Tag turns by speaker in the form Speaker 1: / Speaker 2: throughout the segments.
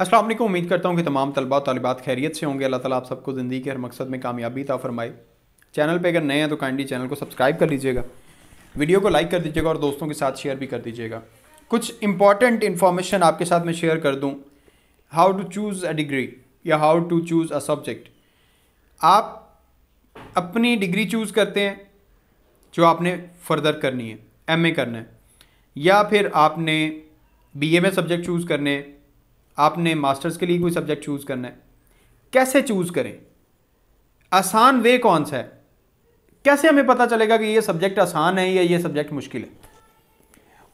Speaker 1: असलम उम्मीद करता हूँ कि तमाम तलबा तलबात खैरियत से होंगे अल्लाह ताला आप सबको ज़िंदगी के हर मकसद में कामयाबी था फरमाए चैनल पे अगर नए हैं तो काइंडली चैनल को सब्सक्राइब कर लीजिएगा वीडियो को लाइक कर दीजिएगा और दोस्तों के साथ शेयर भी कर दीजिएगा कुछ इंपॉर्टेंट इन्फॉर्मेशन आपके साथ मैं शेयर कर दूँ how to choose a degree या how to choose a subject आप अपनी डिग्री चूज़ करते हैं जो आपने फर्दर करनी है एम करना है या फिर आपने बी में सब्जेक्ट चूज़ करने हैं आपने मास्टर्स के लिए कोई सब्जेक्ट चूज़ करना है कैसे चूज़ करें आसान वे कौन सा है कैसे हमें पता चलेगा कि ये सब्जेक्ट आसान है या ये सब्जेक्ट मुश्किल है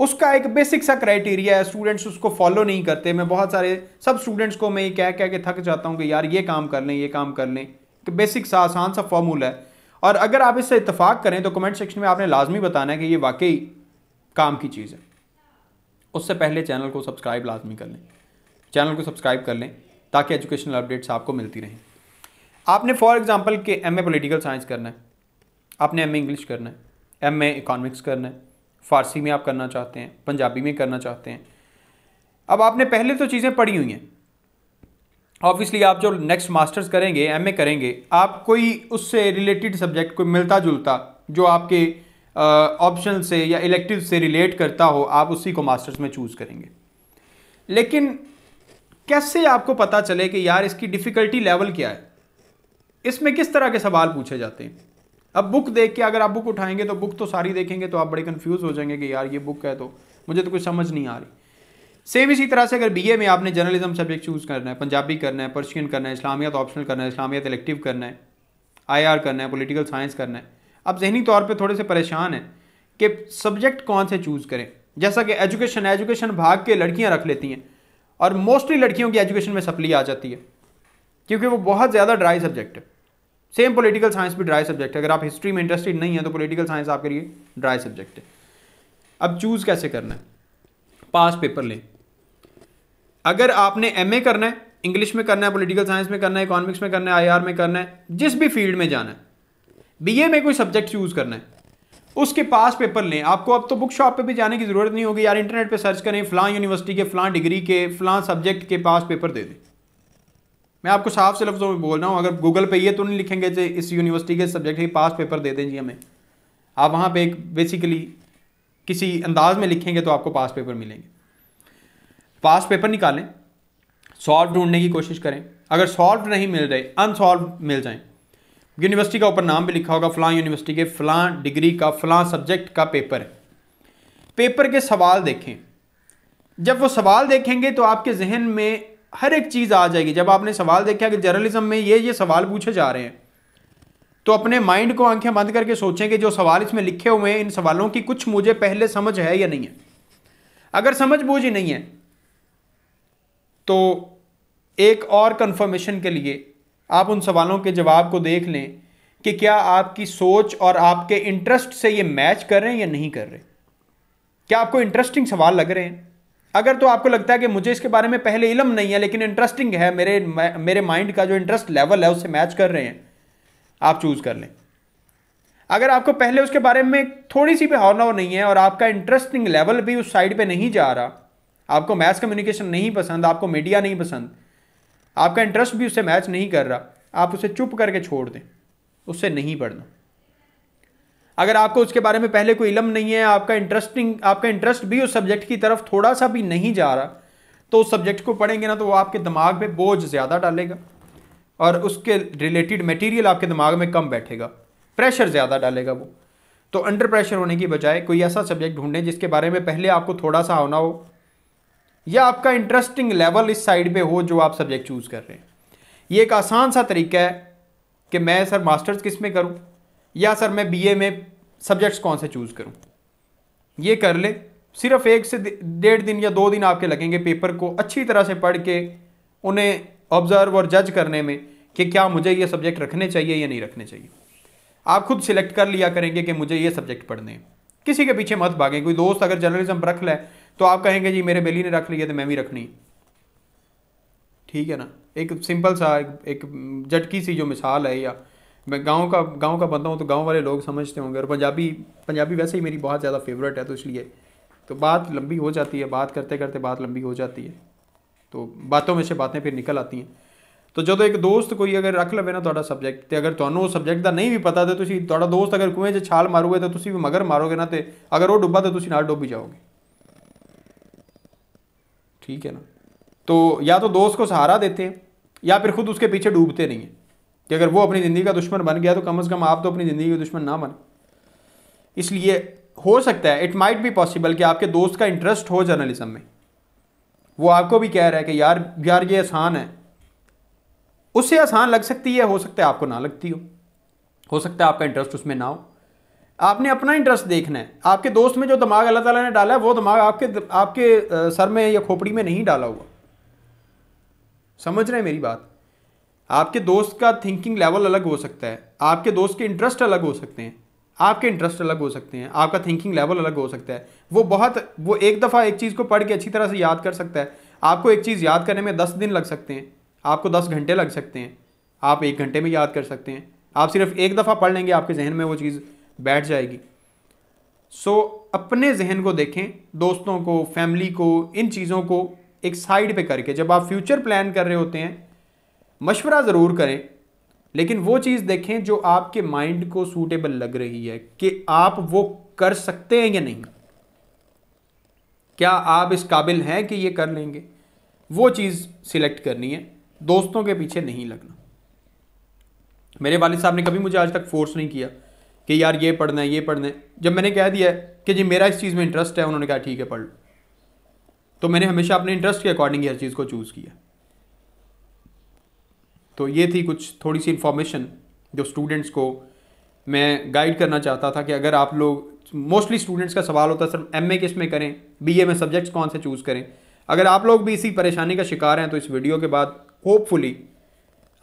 Speaker 1: उसका एक बेसिक सा क्राइटेरिया है स्टूडेंट्स उसको फॉलो नहीं करते मैं बहुत सारे सब स्टूडेंट्स को मैं ये कह कह के थक जाता हूँ कि यार ये काम कर लें ये काम कर लें एक बेसिक सा आसान सा फॉर्मूला है और अगर आप इससे इतफाक़ करें तो कमेंट सेक्शन में आपने लाजमी बताना है कि ये वाकई काम की चीज़ है उससे पहले चैनल को सब्सक्राइब लाजमी कर लें चैनल को सब्सक्राइब कर लें ताकि एजुकेशनल अपडेट्स आपको मिलती रहें आपने फॉर एग्ज़ाम्पल के एम ए पोलिटिकल साइंस करना है आपने एम ए इंग्लिश करना है एम ए इकानमिक्स करना है फ़ारसी में आप करना चाहते हैं पंजाबी में करना चाहते हैं अब आपने पहले तो चीज़ें पढ़ी हुई हैं ऑब्वियसली आप जो नेक्स्ट मास्टर्स करेंगे एम करेंगे आप कोई उससे रिलेटेड सब्जेक्ट कोई मिलता जुलता जो आपके ऑप्शन uh, से या इलेक्टिव से रिलेट करता हो आप उसी को मास्टर्स में चूज़ करेंगे लेकिन कैसे आपको पता चले कि यार इसकी डिफ़िकल्टी लेवल क्या है इसमें किस तरह के सवाल पूछे जाते हैं अब बुक देख के अगर आप बुक उठाएंगे तो बुक तो सारी देखेंगे तो आप बड़े कन्फ्यूज़ हो जाएंगे कि यार ये बुक है तो मुझे तो कुछ समझ नहीं आ रही सेम इसी तरह से अगर बीए में आपने जर्नलिज्म सब्जेक्ट चूज़ करना है पंजाबी करना है पर्शियन करना है इस्लामियात ऑप्शनल करना है इस्लामियात इलेक्टिव करना है आईआर करना है पॉलिटिकल साइंस करना है आप जहनी तौर पर थोड़े से परेशान हैं कि सब्जेक्ट कौन से चूज़ करें जैसा कि एजुकेशन एजुकेशन भाग के लड़कियां रख लेती हैं और मोस्टली लड़कियों की एजुकेशन में सप्ली आ जाती है क्योंकि वो बहुत ज़्यादा ड्राई सब्जेक्ट है सेम पॉलिटिकल साइंस भी ड्राई सब्जेक्ट है अगर आप हिस्ट्री में इंटरेस्टेड नहीं है तो पॉलिटिकल साइंस आपके लिए ड्राई सब्जेक्ट है अब चूज़ कैसे करना है पास पेपर लें अगर आपने एम करना है इंग्लिश में करना है पॉलिटिकल साइंस में करना है इकोनॉमिक्स में करना है आई में करना है जिस भी फील्ड में जाना है बी में कोई सब्जेक्ट चूज़ करना है उसके पास पेपर लें आपको अब तो बुक शॉप पे भी जाने की ज़रूरत नहीं होगी यार इंटरनेट पे सर्च करें फ़लाँ यूनिवर्सिटी के फ़लाँ डिग्री के फ़लाँ सब्जेक्ट के पास पेपर दे दें मैं आपको साफ से लफ्ज़ों में बोल रहा हूँ अगर गूगल पे ये तो नहीं लिखेंगे जो इस यूनिवर्सिटी के सब्जेक्ट के पास पेपर दे दें जी हमें आप वहाँ पर एक बेसिकली किसी अंदाज में लिखेंगे तो आपको पास पेपर मिलेंगे पास पेपर निकालें सॉल्व ढूंढने की कोशिश करें अगर सॉल्व नहीं मिल रहे अनसॉल्व मिल जाएँ यूनिवर्सिटी का ऊपर नाम भी लिखा होगा फलां यूनिवर्सिटी के फलां डिग्री का फलां सब्जेक्ट का पेपर पेपर के सवाल देखें जब वो सवाल देखेंगे तो आपके जहन में हर एक चीज़ आ जाएगी जब आपने सवाल देखा कि जर्नलिज्म में ये ये सवाल पूछे जा रहे हैं तो अपने माइंड को आंखें बंद करके सोचें कि जो सवाल इसमें लिखे हुए हैं इन सवालों की कुछ मुझे पहले समझ है या नहीं है अगर समझ बूझ ही नहीं है तो एक और कंफर्मेशन के लिए आप उन सवालों के जवाब को देख लें कि क्या आपकी सोच और आपके इंटरेस्ट से ये मैच कर रहे हैं या नहीं कर रहे क्या आपको इंटरेस्टिंग सवाल लग रहे हैं अगर तो आपको लगता है कि मुझे इसके बारे में पहले इलम नहीं है लेकिन इंटरेस्टिंग है मेरे मेरे माइंड का जो इंटरेस्ट लेवल है उससे मैच कर रहे हैं आप चूज कर लें अगर आपको पहले उसके बारे में थोड़ी सी भी हॉनर नहीं है और आपका इंटरेस्टिंग लेवल भी उस साइड पे नहीं जा रहा आपको मैथ्स कम्युनिकेशन नहीं पसंद आपको मीडिया नहीं पसंद आपका इंटरेस्ट भी उससे मैच नहीं कर रहा आप उसे चुप करके छोड़ दें उससे नहीं पढ़ना अगर आपको उसके बारे में पहले कोई इलम नहीं है आपका इंटरेस्टिंग आपका इंटरेस्ट भी उस सब्जेक्ट की तरफ थोड़ा सा भी नहीं जा रहा तो उस सब्जेक्ट को पढ़ेंगे ना तो वो आपके दिमाग पे बोझ ज़्यादा डालेगा और उसके रिलेटेड मटेरियल आपके दिमाग में कम बैठेगा प्रेशर ज़्यादा डालेगा वो तो अंडर प्रेशर होने की बजाय कोई ऐसा सब्जेक्ट ढूंढें जिसके बारे में पहले आपको थोड़ा सा होना हो या आपका इंटरेस्टिंग लेवल इस साइड पे हो जो आप सब्जेक्ट चूज़ कर रहे हैं ये एक आसान सा तरीका है कि मैं सर मास्टर्स किस में करूँ या सर मैं बीए में सब्जेक्ट्स कौन से चूज़ करूँ ये कर ले सिर्फ एक से डेढ़ दिन या दो दिन आपके लगेंगे पेपर को अच्छी तरह से पढ़ के उन्हें ऑब्ज़र्व और जज करने में कि क्या मुझे ये सब्जेक्ट रखने चाहिए या नहीं रखने चाहिए आप खुद सिलेक्ट कर लिया करेंगे कि मुझे ये सब्जेक्ट पढ़ने हैं किसी के पीछे मत भागें कोई दोस्त अगर जर्नलिज्म रख ले तो आप कहेंगे जी मेरे बेली ने रख लिया तो मैं भी रखनी ठीक है ना एक सिंपल सा एक, एक झटकी सी जो मिसाल है या मैं गांव का गांव का बंदा हूँ तो गांव वाले लोग समझते होंगे और पंजाबी पंजाबी वैसे ही मेरी बहुत ज़्यादा फेवरेट है तो इसलिए तो बात लंबी हो जाती है बात करते करते बात लंबी हो जाती है तो बातों में से बातें फिर निकल आती हैं तो जो तो एक दोस्त कोई अगर रख लवे ना थोड़ा सब्जेक्ट तो अगर तुम्हें सब्जेक्ट का नहीं भी पता तो ਤੁਸੀਂ दोस्त अगर ਅਗਰ ਕੁਵੇਂ 'ਚ ਛਾਲ ਮਾਰੂਗਾ ਤਾਂ ਤੁਸੀਂ ਵੀ ਮਗਰ ਮਾਰੋਗੇ ਨਾ ਤੇ ਅਗਰ ਉਹ ਡੁੱਬਾ ਤਾਂ ਤੁਸੀਂ ਨਾਲ ਡੁੱਬ ठीक है ना तो या तो दोस्त को सहारा देते हैं या फिर खुद उसके पीछे डूबते नहीं हैं कि अगर वो अपनी ज़िंदगी का दुश्मन बन गया तो कम अज़ कम आप तो अपनी ज़िंदगी का दुश्मन ना बने इसलिए हो सकता है इट माइट बी पॉसिबल कि आपके दोस्त का इंटरेस्ट हो जर्नलिज्म में वो आपको भी कह रहा है कि यार यार ये आसान है उससे आसान लग सकती है हो सकता है आपको ना लगती हो हो सकता है आपका इंटरेस्ट उसमें ना हो आपने अपना इंटरेस्ट देखना है आपके दोस्त में जो दिमाग अल्लाह ताला ने डाला है वो दिमाग आपके आपके सर में या खोपड़ी में नहीं डाला हुआ समझ रहे हैं मेरी बात आपके दोस्त का थिंकिंग लेवल अलग हो सकता है आपके दोस्त के इंटरेस्ट अलग हो सकते हैं आपके इंटरेस्ट अलग हो सकते हैं आपका थिंकिंग लेवल अलग हो सकता है वो बहुत वो एक दफ़ा एक चीज़ को पढ़ के अच्छी तरह से याद कर सकता है आपको एक चीज़ याद करने में दस दिन लग सकते हैं आपको दस घंटे लग सकते हैं आप एक घंटे में याद कर सकते हैं आप सिर्फ एक दफ़ा पढ़ लेंगे आपके जहन में वो चीज़ बैठ जाएगी सो अपने जहन को देखें दोस्तों को फैमिली को इन चीज़ों को एक साइड पे करके जब आप फ्यूचर प्लान कर रहे होते हैं मशवरा ज़रूर करें लेकिन वो चीज़ देखें जो आपके माइंड को सूटेबल लग रही है कि आप वो कर सकते हैं या नहीं क्या आप इस काबिल हैं कि ये कर लेंगे वो चीज़ सिलेक्ट करनी है दोस्तों के पीछे नहीं लगना मेरे वालिद साहब ने कभी मुझे आज तक फोर्स नहीं किया कि यार ये पढ़ना है ये पढ़ना है जब मैंने कह दिया कि जी मेरा इस चीज़ में इंटरेस्ट है उन्होंने कहा ठीक है पढ़ लो तो मैंने हमेशा अपने इंटरेस्ट के अकॉर्डिंग हर चीज़ को चूज़ किया तो ये थी कुछ थोड़ी सी इन्फॉर्मेशन जो स्टूडेंट्स को मैं गाइड करना चाहता था कि अगर आप लोग मोस्टली स्टूडेंट्स का सवाल होता है सर एम ए किस में करें बी ए में सब्जेक्ट्स कौन से चूज़ करें अगर आप लोग भी इसी परेशानी का शिकार हैं तो इस वीडियो के बाद होपफुली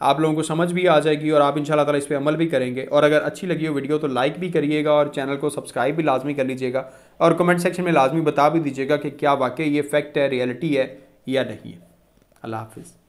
Speaker 1: आप लोगों को समझ भी आ जाएगी और आप इन ताला इस पर अमल भी करेंगे और अगर अच्छी लगी हो वीडियो तो लाइक भी करिएगा और चैनल को सब्सक्राइब भी लाजमी कर लीजिएगा और कमेंट सेक्शन में लाजमी बता भी दीजिएगा कि क्या वाकई ये फैक्ट है रियलिटी है या नहीं है अल्लाह हाफिज़